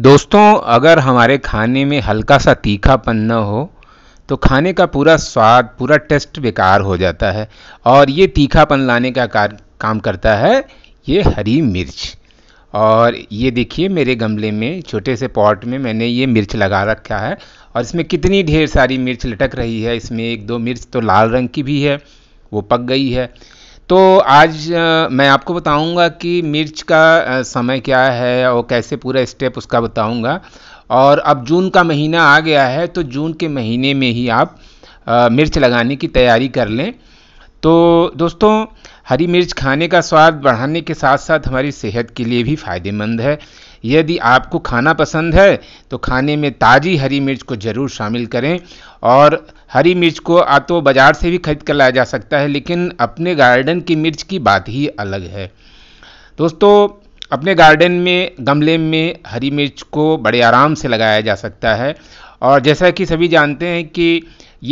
दोस्तों अगर हमारे खाने में हल्का सा तीखापन न हो तो खाने का पूरा स्वाद पूरा टेस्ट बेकार हो जाता है और ये तीखापन लाने का कार, काम करता है ये हरी मिर्च और ये देखिए मेरे गमले में छोटे से पॉट में मैंने ये मिर्च लगा रखा है और इसमें कितनी ढेर सारी मिर्च लटक रही है इसमें एक दो मिर्च तो लाल रंग की भी है वो पक गई है तो आज मैं आपको बताऊंगा कि मिर्च का समय क्या है और कैसे पूरा स्टेप उसका बताऊंगा और अब जून का महीना आ गया है तो जून के महीने में ही आप मिर्च लगाने की तैयारी कर लें तो दोस्तों हरी मिर्च खाने का स्वाद बढ़ाने के साथ साथ हमारी सेहत के लिए भी फ़ायदेमंद है यदि आपको खाना पसंद है तो खाने में ताज़ी हरी मिर्च को ज़रूर शामिल करें और हरी मिर्च को आ तो बाज़ार से भी खरीद कर लाया जा सकता है लेकिन अपने गार्डन की मिर्च की बात ही अलग है दोस्तों अपने गार्डन में गमले में हरी मिर्च को बड़े आराम से लगाया जा सकता है और जैसा कि सभी जानते हैं कि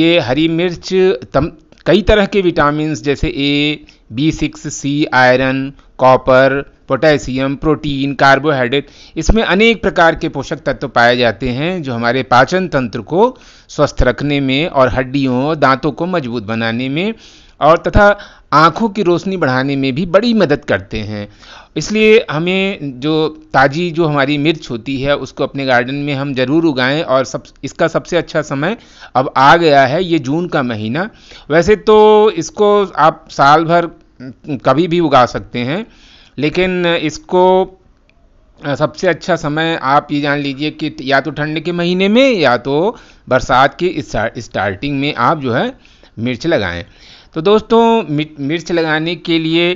ये हरी मिर्च तम, कई तरह के विटामिन जैसे A B six C iron copper potassium protein carbohydrate इसमें अनेक प्रकार के पोषक तत्व पाए जाते हैं जो हमारे पाचन तंत्र को स्वस्थ रखने में और हड्डियों दांतों को मजबूत बनाने में और तथा आँखों की रोशनी बढ़ाने में भी बड़ी मदद करते हैं इसलिए हमें जो ताज़ी जो हमारी मिर्च होती है उसको अपने गार्डन में हम ज़रूर उगाएं और सब इसका सबसे अच्छा समय अब आ गया है ये जून का महीना वैसे तो इसको आप साल भर कभी भी उगा सकते हैं लेकिन इसको सबसे अच्छा समय आप ये जान लीजिए कि या तो ठंड के महीने में या तो बरसात के स्टार्टिंग में आप जो है मिर्च लगाएं तो दोस्तों मिर्च लगाने के लिए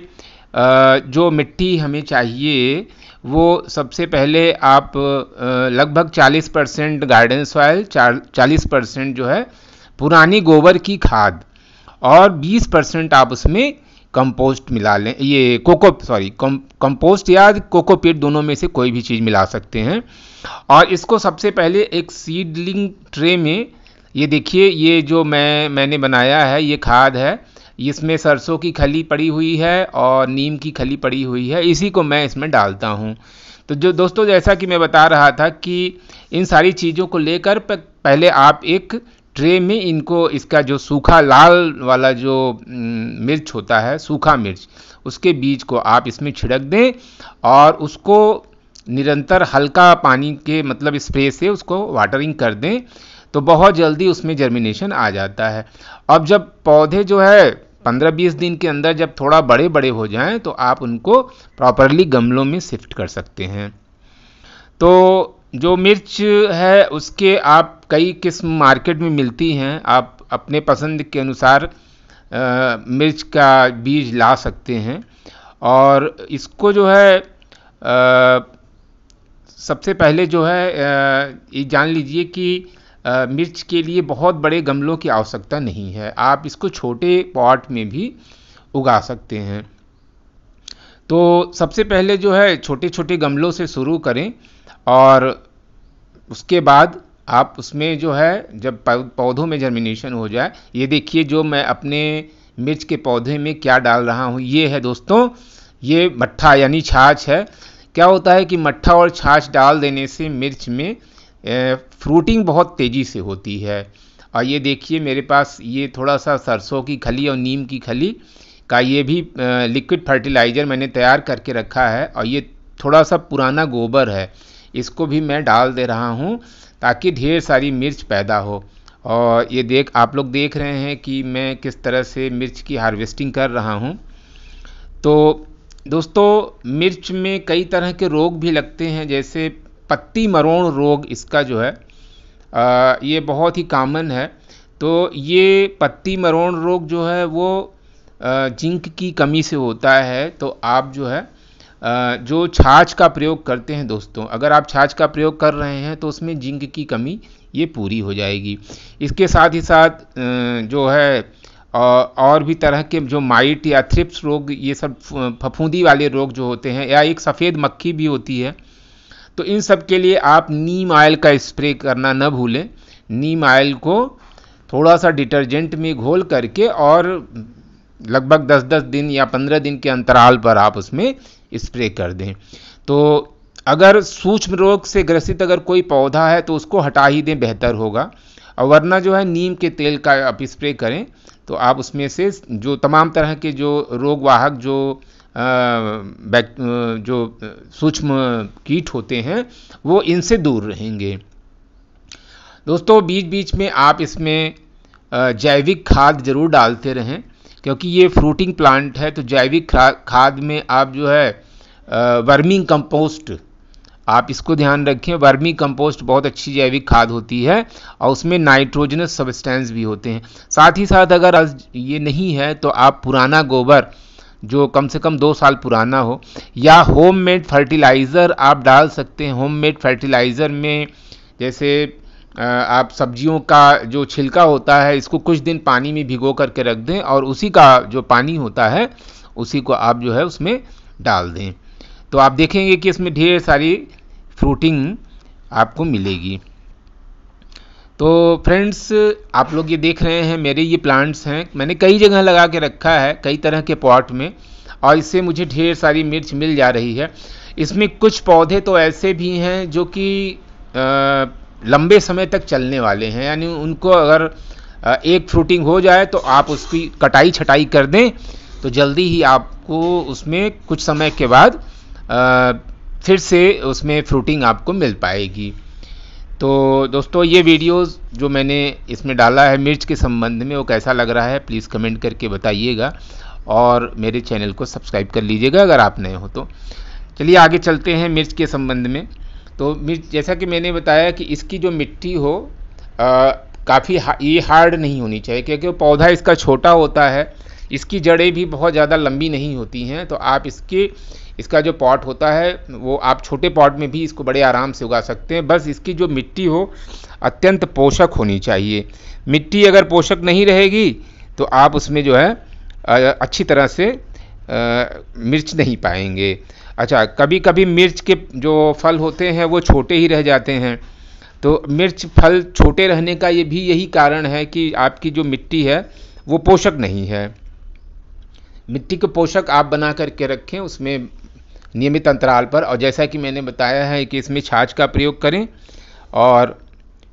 जो मिट्टी हमें चाहिए वो सबसे पहले आप लगभग 40 परसेंट गार्डन सॉयल चालीस परसेंट जो है पुरानी गोबर की खाद और 20 परसेंट आप उसमें कंपोस्ट मिला लें ये कोको सॉरी कंपोस्ट या कोकोपीट दोनों में से कोई भी चीज़ मिला सकते हैं और इसको सबसे पहले एक सीडलिंग ट्रे में ये देखिए ये जो मैं मैंने बनाया है ये खाद है इसमें सरसों की खली पड़ी हुई है और नीम की खली पड़ी हुई है इसी को मैं इसमें डालता हूँ तो जो दोस्तों जैसा कि मैं बता रहा था कि इन सारी चीज़ों को लेकर पहले आप एक ट्रे में इनको इसका जो सूखा लाल वाला जो मिर्च होता है सूखा मिर्च उसके बीज को आप इसमें छिड़क दें और उसको निरंतर हल्का पानी के मतलब स्प्रे से उसको वाटरिंग कर दें तो बहुत जल्दी उसमें जर्मिनेशन आ जाता है अब जब पौधे जो है पंद्रह बीस दिन के अंदर जब थोड़ा बड़े बड़े हो जाएं तो आप उनको प्रॉपरली गमलों में शिफ्ट कर सकते हैं तो जो मिर्च है उसके आप कई किस्म मार्केट में मिलती हैं आप अपने पसंद के अनुसार आ, मिर्च का बीज ला सकते हैं और इसको जो है आ, सबसे पहले जो है ये जान लीजिए कि आ, मिर्च के लिए बहुत बड़े गमलों की आवश्यकता नहीं है आप इसको छोटे पॉट में भी उगा सकते हैं तो सबसे पहले जो है छोटे छोटे गमलों से शुरू करें और उसके बाद आप उसमें जो है जब पौधों में जर्मिनेशन हो जाए ये देखिए जो मैं अपने मिर्च के पौधे में क्या डाल रहा हूँ ये है दोस्तों ये मट्ठा यानी छाछ है क्या होता है कि मट्ठा और छाछ डाल देने से मिर्च में फ्रूटिंग बहुत तेज़ी से होती है और ये देखिए मेरे पास ये थोड़ा सा सरसों की खली और नीम की खली का ये भी लिक्विड फर्टिलाइज़र मैंने तैयार करके रखा है और ये थोड़ा सा पुराना गोबर है इसको भी मैं डाल दे रहा हूँ ताकि ढेर सारी मिर्च पैदा हो और ये देख आप लोग देख रहे हैं कि मैं किस तरह से मिर्च की हार्वेस्टिंग कर रहा हूँ तो दोस्तों मिर्च में कई तरह के रोग भी लगते हैं जैसे पत्ती मरोड़ रोग इसका जो है आ, ये बहुत ही कामन है तो ये पत्ती मरोड़ रोग जो है वो जिंक की कमी से होता है तो आप जो है जो छाछ का प्रयोग करते हैं दोस्तों अगर आप छाछ का प्रयोग कर रहे हैं तो उसमें जिंक की कमी ये पूरी हो जाएगी इसके साथ ही साथ जो है और भी तरह के जो माइट या थ्रिप्स रोग ये सब फफूंदी वाले रोग जो होते हैं या एक सफ़ेद मक्खी भी होती है तो इन सब के लिए आप नीम आयल का स्प्रे करना न भूलें नीम आयल को थोड़ा सा डिटर्जेंट में घोल करके और लगभग 10-10 दिन या 15 दिन के अंतराल पर आप उसमें स्प्रे कर दें तो अगर सूक्ष्म रोग से ग्रसित अगर कोई पौधा है तो उसको हटा ही दें बेहतर होगा और वरना जो है नीम के तेल का आप स्प्रे करें तो आप उसमें से जो तमाम तरह के जो रोगवाहक जो आ, जो सूक्ष्म कीट होते हैं वो इनसे दूर रहेंगे दोस्तों बीच बीच में आप इसमें जैविक खाद जरूर डालते रहें क्योंकि ये फ्रूटिंग प्लांट है तो जैविक खाद में आप जो है वर्मिंग कंपोस्ट आप इसको ध्यान रखें वर्मी कंपोस्ट बहुत अच्छी जैविक खाद होती है और उसमें नाइट्रोजनस सब्सटेंस भी होते हैं साथ ही साथ अगर ये नहीं है तो आप पुराना गोबर जो कम से कम दो साल पुराना हो या होम मेड फर्टिलाइज़र आप डाल सकते हैं होम मेड फर्टिलाइज़र में जैसे आप सब्जियों का जो छिलका होता है इसको कुछ दिन पानी में भिगो करके रख दें और उसी का जो पानी होता है उसी को आप जो है उसमें डाल दें तो आप देखेंगे कि इसमें ढेर सारी फ्रूटिंग आपको मिलेगी तो फ्रेंड्स आप लोग ये देख रहे हैं मेरे ये प्लांट्स हैं मैंने कई जगह लगा के रखा है कई तरह के पॉट में और इससे मुझे ढेर सारी मिर्च मिल जा रही है इसमें कुछ पौधे तो ऐसे भी हैं जो कि लंबे समय तक चलने वाले हैं यानी उनको अगर एक फ्रूटिंग हो जाए तो आप उसकी कटाई छटाई कर दें तो जल्दी ही आपको उसमें कुछ समय के बाद फिर से उसमें फ्रूटिंग आपको मिल पाएगी तो दोस्तों ये वीडियोस जो मैंने इसमें डाला है मिर्च के संबंध में वो कैसा लग रहा है प्लीज़ कमेंट करके बताइएगा और मेरे चैनल को सब्सक्राइब कर लीजिएगा अगर आप नए हो तो चलिए आगे चलते हैं मिर्च के संबंध में तो जैसा कि मैंने बताया कि इसकी जो मिट्टी हो काफ़ी हा, ये हार्ड नहीं होनी चाहिए क्योंकि पौधा इसका छोटा होता है इसकी जड़ें भी बहुत ज़्यादा लंबी नहीं होती हैं तो आप इसके इसका जो पॉट होता है वो आप छोटे पॉट में भी इसको बड़े आराम से उगा सकते हैं बस इसकी जो मिट्टी हो अत्यंत पोषक होनी चाहिए मिट्टी अगर पोषक नहीं रहेगी तो आप उसमें जो है अच्छी तरह से मिर्च नहीं पाएंगे अच्छा कभी कभी मिर्च के जो फल होते हैं वो छोटे ही रह जाते हैं तो मिर्च फल छोटे रहने का ये भी यही कारण है कि आपकी जो मिट्टी है वो पोषक नहीं है मिट्टी के पोषक आप बना करके रखें उसमें नियमित अंतराल पर और जैसा कि मैंने बताया है कि इसमें छाछ का प्रयोग करें और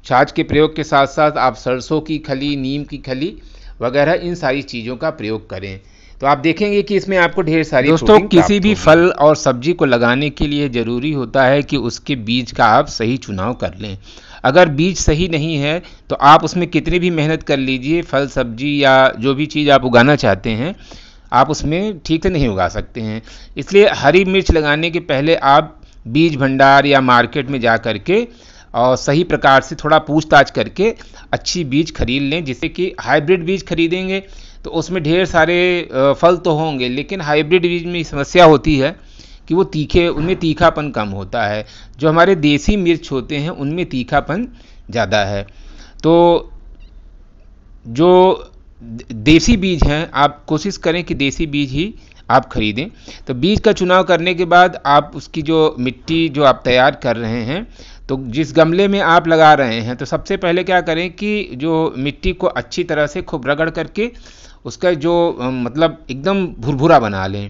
छाछ के प्रयोग के साथ साथ आप सरसों की खली नीम की खली वगैरह इन सारी चीज़ों का प्रयोग करें तो आप देखेंगे कि इसमें आपको ढेर सारी दोस्तों किसी भी फल और सब्जी को लगाने के लिए ज़रूरी होता है कि उसके बीज का आप सही चुनाव कर लें अगर बीज सही नहीं है तो आप उसमें कितनी भी मेहनत कर लीजिए फल सब्जी या जो भी चीज़ आप उगाना चाहते हैं आप उसमें ठीक से नहीं उगा सकते हैं इसलिए हरी मिर्च लगाने के पहले आप बीज भंडार या मार्केट में जा कर के और सही प्रकार से थोड़ा पूछताछ करके अच्छी बीज खरीद लें जिससे कि हाइब्रिड बीज खरीदेंगे तो उसमें ढेर सारे फल तो होंगे लेकिन हाइब्रिड बीज में समस्या होती है कि वो तीखे उनमें तीखापन कम होता है जो हमारे देसी मिर्च होते हैं उनमें तीखापन ज़्यादा है तो जो देसी बीज हैं आप कोशिश करें कि देसी बीज ही आप खरीदें तो बीज का चुनाव करने के बाद आप उसकी जो मिट्टी जो आप तैयार कर रहे हैं तो जिस गमले में आप लगा रहे हैं तो सबसे पहले क्या करें कि जो मिट्टी को अच्छी तरह से खूब रगड़ करके उसका जो मतलब एकदम भुरभुरा बना लें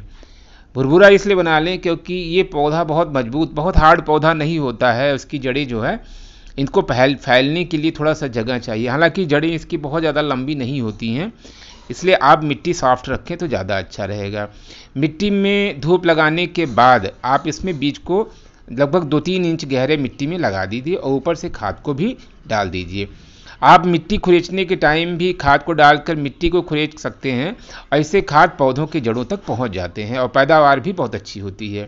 भुरभुरा इसलिए बना लें क्योंकि ये पौधा बहुत मजबूत बहुत हार्ड पौधा नहीं होता है उसकी जड़ें जो है इनको फैल फैलने के लिए थोड़ा सा जगह चाहिए हालांकि जड़ें इसकी बहुत ज़्यादा लंबी नहीं होती हैं इसलिए आप मिट्टी सॉफ्ट रखें तो ज़्यादा अच्छा रहेगा मिट्टी में धूप लगाने के बाद आप इसमें बीज को लगभग दो तीन इंच गहरे मिट्टी में लगा दीजिए और ऊपर से खाद को भी डाल दीजिए आप मिट्टी खुरेचने के टाइम भी खाद को डालकर मिट्टी को खुरेच सकते हैं ऐसे खाद पौधों के जड़ों तक पहुंच जाते हैं और पैदावार भी बहुत अच्छी होती है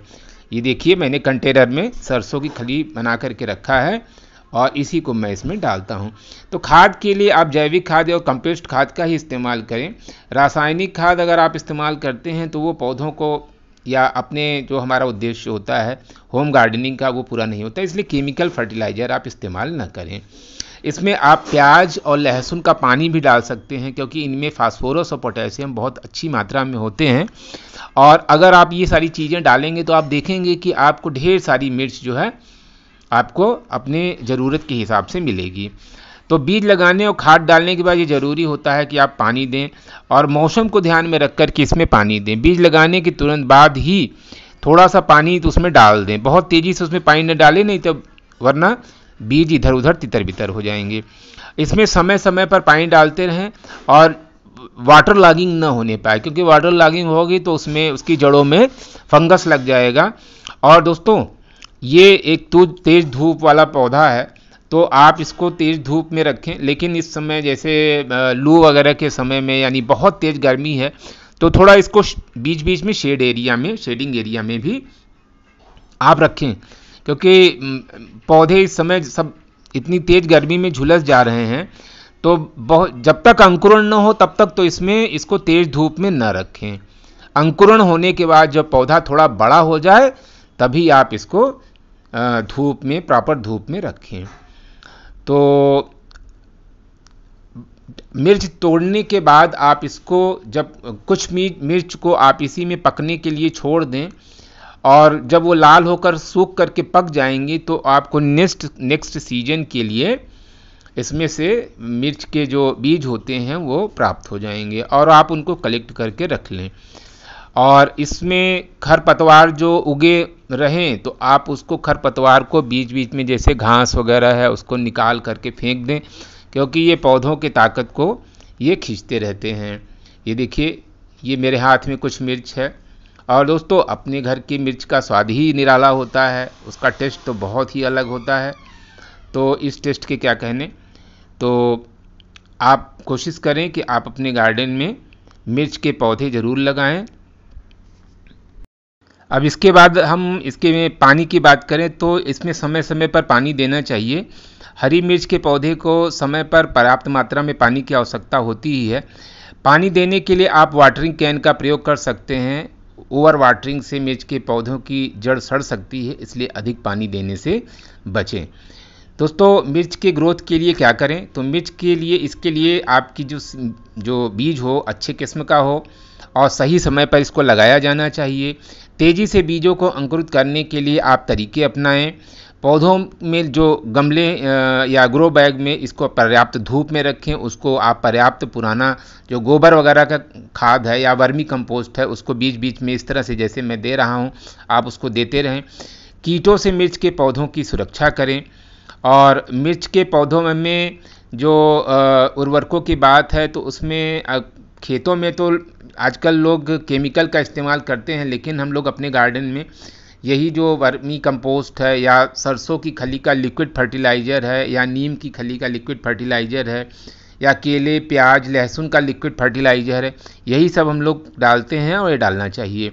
ये देखिए मैंने कंटेनर में सरसों की खली बना करके रखा है और इसी को मैं इसमें डालता हूँ तो खाद के लिए आप जैविक खाद और कंपोस्ट खाद का ही इस्तेमाल करें रासायनिक खाद अगर आप इस्तेमाल करते हैं तो वो पौधों को या अपने जो हमारा उद्देश्य होता है होम गार्डनिंग का वो पूरा नहीं होता इसलिए केमिकल फर्टिलाइज़र आप इस्तेमाल ना करें इसमें आप प्याज और लहसुन का पानी भी डाल सकते हैं क्योंकि इनमें फास्फोरस और पोटेशियम बहुत अच्छी मात्रा में होते हैं और अगर आप ये सारी चीज़ें डालेंगे तो आप देखेंगे कि आपको ढेर सारी मिर्च जो है आपको अपने ज़रूरत के हिसाब से मिलेगी तो बीज लगाने और खाद डालने के बाद ये ज़रूरी होता है कि आप पानी दें और मौसम को ध्यान में रख कि इसमें पानी दें बीज लगाने के तुरंत बाद ही थोड़ा सा पानी तो उसमें डाल दें बहुत तेज़ी से उसमें पानी न डालें नहीं तो वरना बीज इधर उधर तितर बितर हो जाएंगे इसमें समय समय पर पानी डालते रहें और वाटर लॉगिंग ना होने पाए क्योंकि वाटर लॉगिंग होगी तो उसमें उसकी जड़ों में फंगस लग जाएगा और दोस्तों ये एक तो तेज़ धूप वाला पौधा है तो आप इसको तेज़ धूप में रखें लेकिन इस समय जैसे लू वगैरह के समय में यानी बहुत तेज़ गर्मी है तो थोड़ा इसको बीच बीच में शेड एरिया में शेडिंग एरिया में भी आप रखें क्योंकि पौधे इस समय सब इतनी तेज गर्मी में झुलस जा रहे हैं तो बहुत जब तक अंकुरण न हो तब तक तो इसमें इसको तेज धूप में न रखें अंकुरण होने के बाद जब पौधा थोड़ा बड़ा हो जाए तभी आप इसको धूप में प्रॉपर धूप में रखें तो मिर्च तोड़ने के बाद आप इसको जब कुछ मिर्च को आप इसी में पकने के लिए छोड़ दें और जब वो लाल होकर सूख करके पक जाएंगी तो आपको नेक्स्ट नेक्स्ट सीजन के लिए इसमें से मिर्च के जो बीज होते हैं वो प्राप्त हो जाएंगे और आप उनको कलेक्ट करके रख लें और इसमें खरपतवार जो उगे रहें तो आप उसको खरपतवार को बीच बीच में जैसे घास वगैरह है उसको निकाल करके फेंक दें क्योंकि ये पौधों की ताकत को ये खींचते रहते हैं ये देखिए ये मेरे हाथ में कुछ मिर्च है और दोस्तों अपने घर की मिर्च का स्वाद ही निराला होता है उसका टेस्ट तो बहुत ही अलग होता है तो इस टेस्ट के क्या कहने तो आप कोशिश करें कि आप अपने गार्डन में मिर्च के पौधे ज़रूर लगाएं अब इसके बाद हम इसके में पानी की बात करें तो इसमें समय समय पर पानी देना चाहिए हरी मिर्च के पौधे को समय पर पर्याप्त मात्रा में पानी की आवश्यकता होती ही है पानी देने के लिए आप वाटरिंग कैन का प्रयोग कर सकते हैं ओवर वाटरिंग से मिर्च के पौधों की जड़ सड़ सकती है इसलिए अधिक पानी देने से बचें दोस्तों मिर्च के ग्रोथ के लिए क्या करें तो मिर्च के लिए इसके लिए आपकी जो जो बीज हो अच्छे किस्म का हो और सही समय पर इसको लगाया जाना चाहिए तेज़ी से बीजों को अंकुरित करने के लिए आप तरीके अपनाएं पौधों में जो गमले या ग्रो बैग में इसको पर्याप्त धूप में रखें उसको आप पर्याप्त पुराना जो गोबर वगैरह का खाद है या वर्मी कंपोस्ट है उसको बीच बीच में इस तरह से जैसे मैं दे रहा हूँ आप उसको देते रहें कीटों से मिर्च के पौधों की सुरक्षा करें और मिर्च के पौधों में जो उर्वरकों की बात है तो उसमें खेतों में तो आजकल लोग केमिकल का इस्तेमाल करते हैं लेकिन हम लोग अपने गार्डन में यही जो वर्मी कंपोस्ट है या सरसों की खली का लिक्विड फर्टिलाइज़र है या नीम की खली का लिक्विड फर्टिलाइज़र है या केले प्याज लहसुन का लिक्विड फर्टिलाइज़र है यही सब हम लोग डालते हैं और ये डालना चाहिए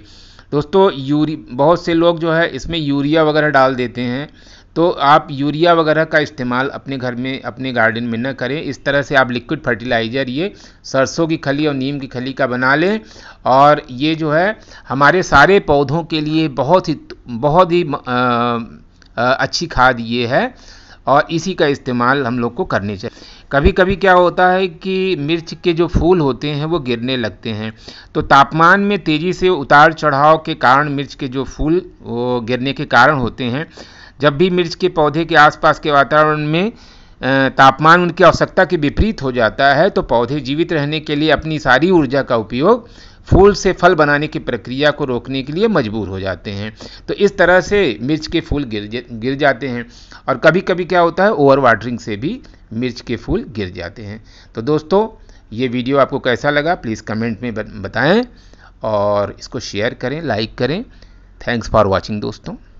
दोस्तों यूरी बहुत से लोग जो है इसमें यूरिया वगैरह डाल देते हैं तो आप यूरिया वगैरह का इस्तेमाल अपने घर में अपने गार्डन में न करें इस तरह से आप लिक्विड फर्टिलाइज़र ये सरसों की खली और नीम की खली का बना लें और ये जो है हमारे सारे पौधों के लिए बहुत ही बहुत ही आ, आ, अच्छी खाद ये है और इसी का इस्तेमाल हम लोग को करने चाहिए कभी कभी क्या होता है कि मिर्च के जो फूल होते हैं वो गिरने लगते हैं तो तापमान में तेज़ी से उतार चढ़ाव के कारण मिर्च के जो फूल वो गिरने के कारण होते हैं जब भी मिर्च के पौधे के आसपास के वातावरण में तापमान उनकी आवश्यकता के विपरीत हो जाता है तो पौधे जीवित रहने के लिए अपनी सारी ऊर्जा का उपयोग फूल से फल बनाने की प्रक्रिया को रोकने के लिए मजबूर हो जाते हैं तो इस तरह से मिर्च के फूल गिर गिर जाते हैं और कभी कभी क्या होता है ओवर वाटरिंग से भी मिर्च के फूल गिर जाते हैं तो दोस्तों ये वीडियो आपको कैसा लगा प्लीज़ कमेंट में बताएं और इसको शेयर करें लाइक करें थैंक्स फॉर वॉचिंग दोस्तों